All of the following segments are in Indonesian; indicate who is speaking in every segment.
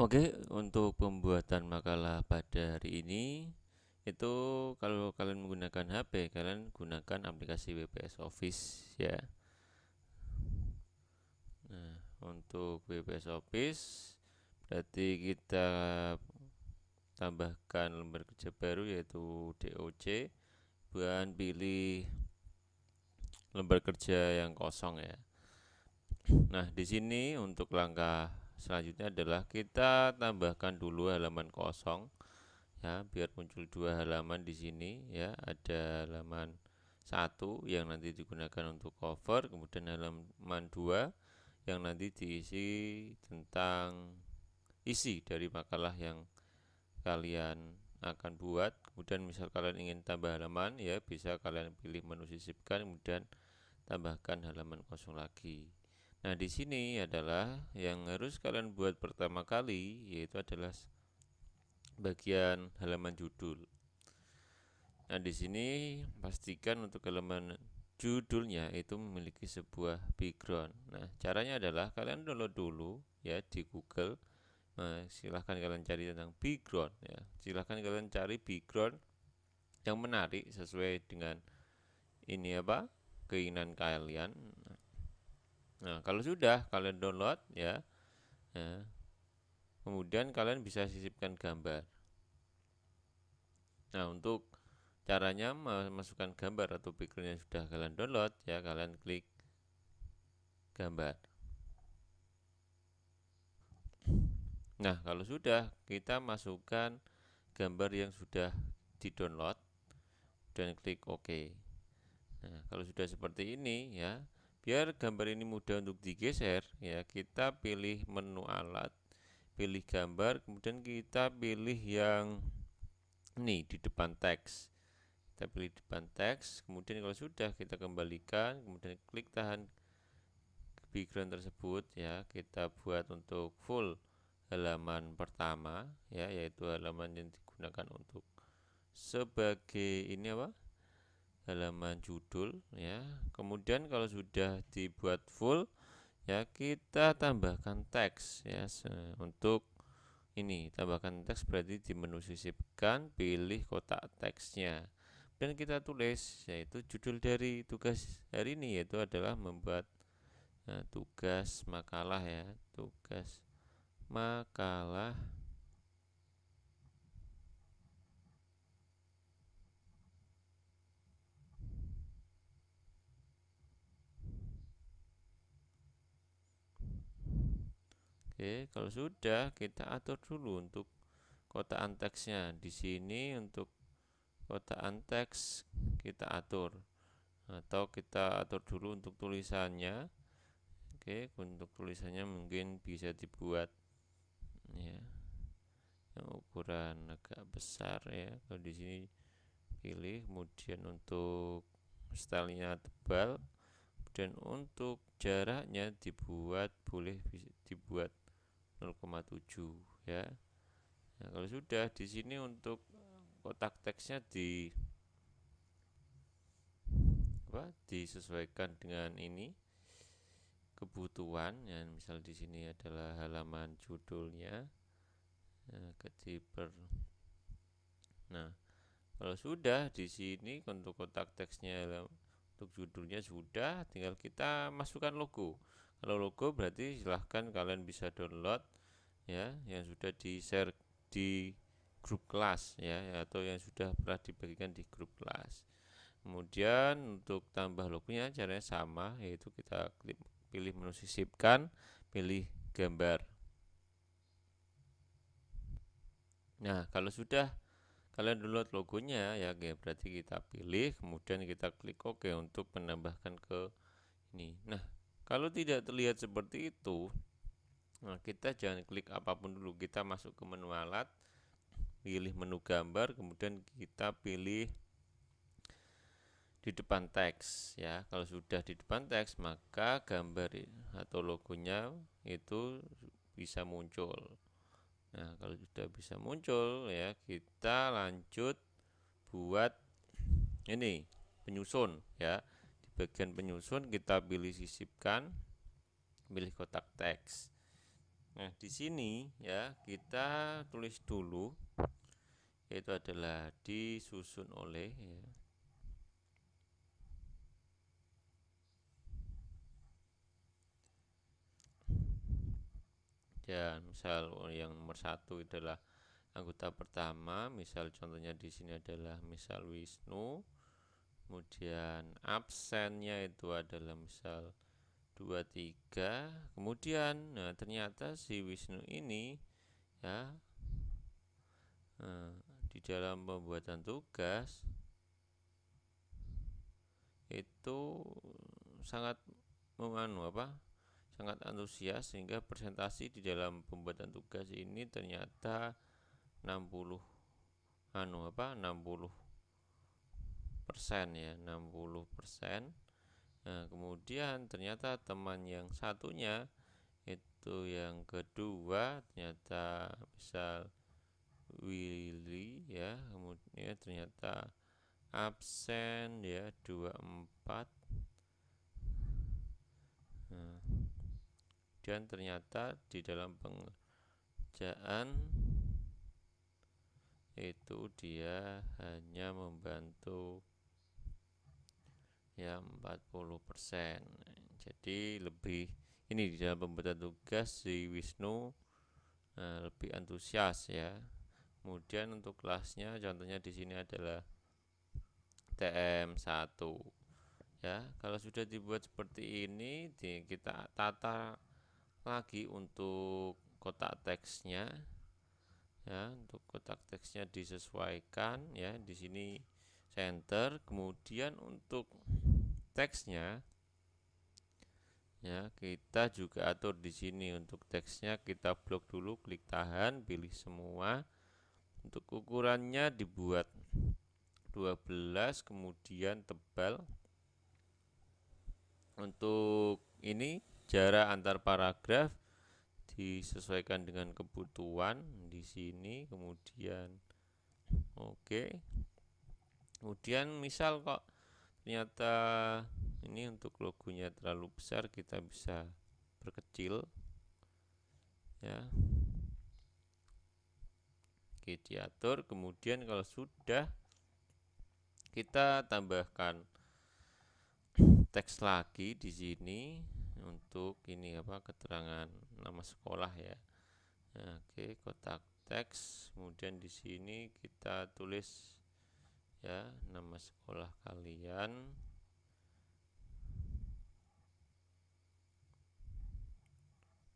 Speaker 1: Oke, untuk pembuatan makalah pada hari ini itu kalau kalian menggunakan HP, kalian gunakan aplikasi WPS Office ya. Nah, untuk WPS Office berarti kita tambahkan lembar kerja baru yaitu DOC dan pilih lembar kerja yang kosong ya. Nah, di sini untuk langkah selanjutnya adalah kita tambahkan dulu halaman kosong ya biar muncul dua halaman di sini ya ada halaman satu yang nanti digunakan untuk cover kemudian halaman dua yang nanti diisi tentang isi dari makalah yang kalian akan buat kemudian misal kalian ingin tambah halaman ya bisa kalian pilih menu sisipkan kemudian tambahkan halaman kosong lagi Nah, di sini adalah yang harus kalian buat pertama kali yaitu adalah bagian halaman judul. Nah, di sini pastikan untuk halaman judulnya itu memiliki sebuah background. Nah, caranya adalah kalian download dulu ya di Google. Nah, silahkan kalian cari tentang background ya. Silahkan kalian cari background yang menarik sesuai dengan ini apa? keinginan kalian. Nah, Nah, kalau sudah kalian download ya, ya kemudian kalian bisa sisipkan gambar. Nah, untuk caranya memasukkan gambar atau picture yang sudah kalian download ya, kalian klik gambar. Nah, kalau sudah kita masukkan gambar yang sudah di-download dan klik OK. Nah, kalau sudah seperti ini ya, Biar gambar ini mudah untuk digeser, ya kita pilih menu alat, pilih gambar, kemudian kita pilih yang ini di depan teks. Kita pilih depan teks, kemudian kalau sudah kita kembalikan, kemudian klik tahan background tersebut ya, kita buat untuk full halaman pertama ya, yaitu halaman yang digunakan untuk sebagai ini apa? halaman judul ya. Kemudian kalau sudah dibuat full ya kita tambahkan teks ya untuk ini tambahkan teks berarti di menu sisipkan pilih kotak teksnya dan kita tulis yaitu judul dari tugas hari ini yaitu adalah membuat eh, tugas makalah ya tugas makalah Oke, kalau sudah kita atur dulu untuk kotaan teksnya. Di sini untuk kotaan teks kita atur atau kita atur dulu untuk tulisannya. Oke, untuk tulisannya mungkin bisa dibuat ya. Yang ukuran agak besar ya. Kalau di sini pilih kemudian untuk stylenya tebal dan untuk jaraknya dibuat boleh dibuat 0,7 ya. Nah, kalau sudah di sini untuk kotak teksnya di apa? disesuaikan dengan ini kebutuhan ya misal di sini adalah halaman judulnya nah, nah kalau sudah di sini untuk kotak teksnya untuk judulnya sudah tinggal kita masukkan logo kalau logo berarti silahkan kalian bisa download ya yang sudah di share di grup kelas ya atau yang sudah pernah dibagikan di grup kelas. Kemudian untuk tambah logonya caranya sama yaitu kita klik pilih menu sisipkan, pilih gambar. Nah, kalau sudah kalian download logonya ya berarti kita pilih kemudian kita klik OK untuk menambahkan ke ini nah kalau tidak terlihat seperti itu, nah kita jangan klik apapun dulu. Kita masuk ke menu alat, pilih menu gambar, kemudian kita pilih di depan teks ya. Kalau sudah di depan teks, maka gambar atau logonya itu bisa muncul. Nah, kalau sudah bisa muncul ya, kita lanjut buat ini penyusun ya bagian penyusun kita pilih sisipkan pilih kotak teks nah di sini ya kita tulis dulu yaitu adalah disusun oleh ya. dan misal yang nomor satu adalah anggota pertama misal contohnya di sini adalah misal Wisnu kemudian absennya itu adalah misal 23 kemudian nah ternyata si Wisnu ini ya nah, di dalam pembuatan tugas itu sangat memanu apa sangat antusias sehingga presentasi di dalam pembuatan tugas ini ternyata 60 anu apa 60 ya 60% nah kemudian ternyata teman yang satunya itu yang kedua ternyata misal Willy ya kemudian ternyata absen ya 24 nah, dan ternyata di dalam pengerjaan itu dia hanya membantu ya 40% jadi lebih ini di dalam pembuatan tugas si Wisnu eh, lebih antusias ya kemudian untuk kelasnya contohnya di sini adalah TM1 ya kalau sudah dibuat seperti ini di, kita tata lagi untuk kotak teksnya ya untuk kotak teksnya disesuaikan ya di sini center kemudian untuk teksnya ya kita juga atur di sini untuk teksnya kita blok dulu klik tahan pilih semua untuk ukurannya dibuat 12 kemudian tebal untuk ini jarak antar paragraf disesuaikan dengan kebutuhan di sini kemudian oke okay. kemudian misal kok ternyata ini untuk logonya terlalu besar kita bisa perkecil ya oke diatur kemudian kalau sudah kita tambahkan teks lagi di sini untuk ini apa keterangan nama sekolah ya nah, oke kotak teks kemudian di sini kita tulis ya nama sekolah kalian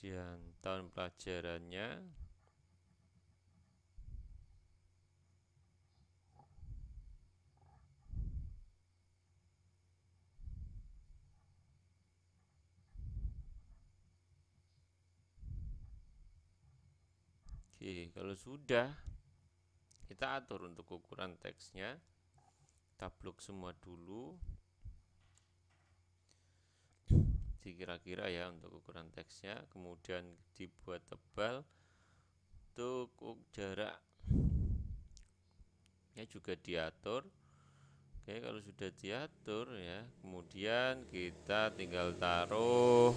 Speaker 1: dan tahun pelajarannya Oke, kalau sudah kita atur untuk ukuran teksnya kita blok semua dulu kira kira ya untuk ukuran teksnya kemudian dibuat tebal untuk jarak ya juga diatur Oke kalau sudah diatur ya kemudian kita tinggal taruh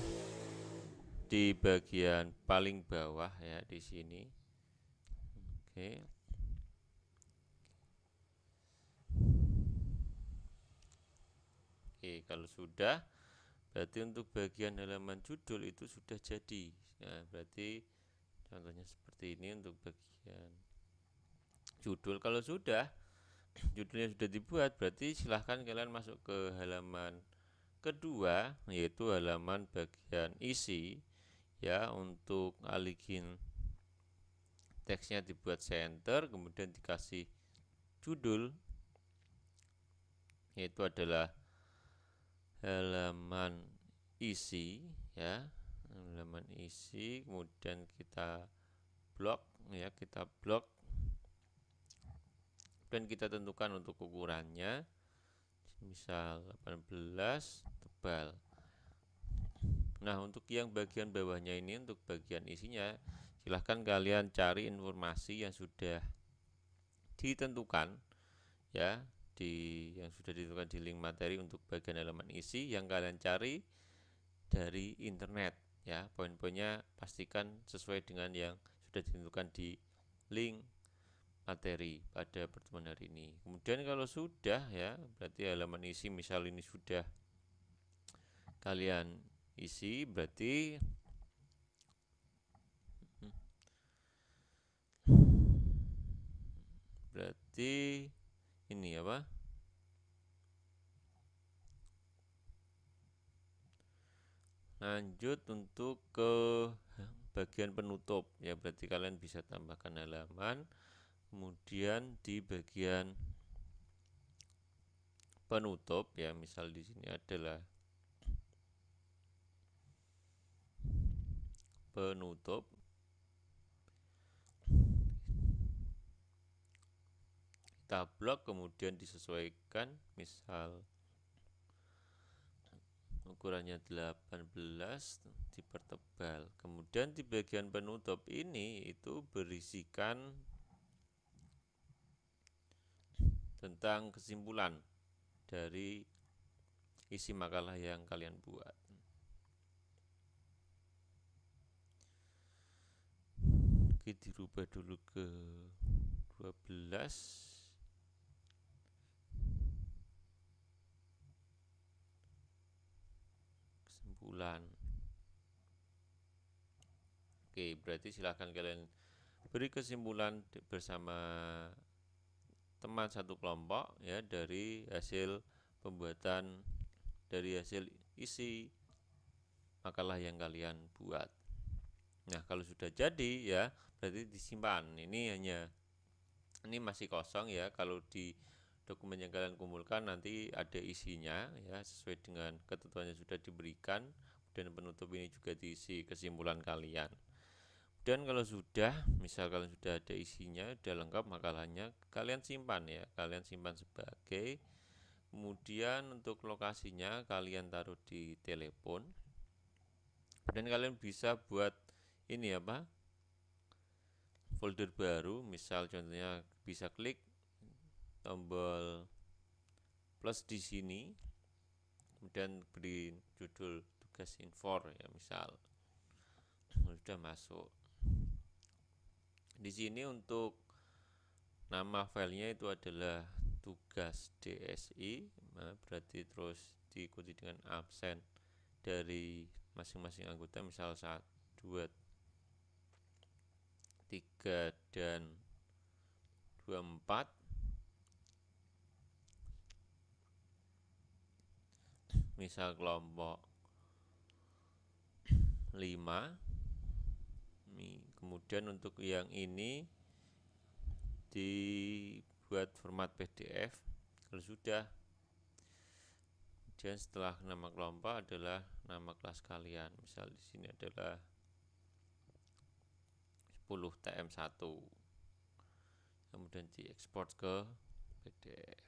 Speaker 1: di bagian paling bawah ya di sini Oke kalau sudah berarti untuk bagian halaman judul itu sudah jadi. ya, berarti contohnya seperti ini untuk bagian judul. Kalau sudah judulnya sudah dibuat, berarti silahkan kalian masuk ke halaman kedua yaitu halaman bagian isi ya untuk alihin teksnya dibuat center kemudian dikasih judul yaitu adalah halaman isi ya halaman isi kemudian kita blok ya kita blok dan kita tentukan untuk ukurannya misal 18 tebal nah untuk yang bagian bawahnya ini untuk bagian isinya silahkan kalian cari informasi yang sudah ditentukan ya di yang sudah ditentukan di link materi untuk bagian elemen isi yang kalian cari dari internet ya poin-poinnya pastikan sesuai dengan yang sudah ditentukan di link materi pada pertemuan hari ini kemudian kalau sudah ya berarti halaman isi misal ini sudah kalian isi berarti berarti ini apa lanjut untuk ke bagian penutup ya berarti kalian bisa tambahkan halaman kemudian di bagian penutup ya misal di sini adalah penutup kita blok kemudian disesuaikan misal ukurannya 18 dipertebal kemudian di bagian penutup ini itu berisikan tentang kesimpulan dari isi makalah yang kalian buat Oke dirubah dulu ke 12 bulan. Oke, berarti silahkan kalian beri kesimpulan bersama teman satu kelompok ya dari hasil pembuatan dari hasil isi makalah yang kalian buat. Nah, kalau sudah jadi ya berarti disimpan. Ini hanya ini masih kosong ya kalau di dokumen yang kalian kumpulkan nanti ada isinya ya sesuai dengan ketentuan yang sudah diberikan dan penutup ini juga diisi kesimpulan kalian dan kalau sudah misal kalian sudah ada isinya sudah lengkap makalahnya kalian simpan ya kalian simpan sebagai kemudian untuk lokasinya kalian taruh di telepon dan kalian bisa buat ini apa folder baru misal contohnya bisa klik tombol plus di sini kemudian beri judul tugas infor ya misal sudah masuk di sini untuk nama filenya itu adalah tugas DSI nah, berarti terus diikuti dengan absen dari masing-masing anggota misal saat dua tiga dan dua empat misal kelompok 5 kemudian untuk yang ini dibuat format PDF kalau sudah kemudian setelah nama kelompok adalah nama kelas kalian misal di sini adalah 10 TM1 kemudian diekspor ke PDF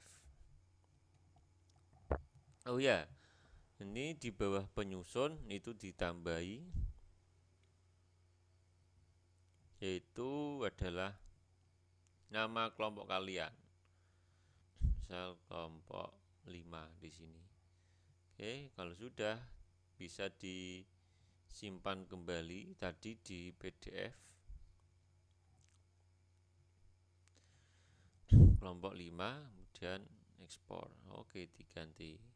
Speaker 1: oh ya ini di bawah penyusun itu ditambahi yaitu adalah nama kelompok kalian misal kelompok 5 di sini oke kalau sudah bisa disimpan kembali tadi di pdf kelompok 5 kemudian ekspor oke diganti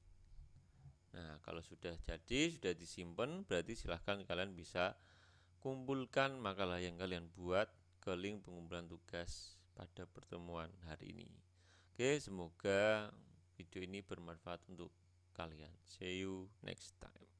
Speaker 1: Nah, kalau sudah jadi, sudah disimpan, berarti silahkan kalian bisa kumpulkan makalah yang kalian buat ke link pengumpulan tugas pada pertemuan hari ini. Oke, semoga video ini bermanfaat untuk kalian. See you next time.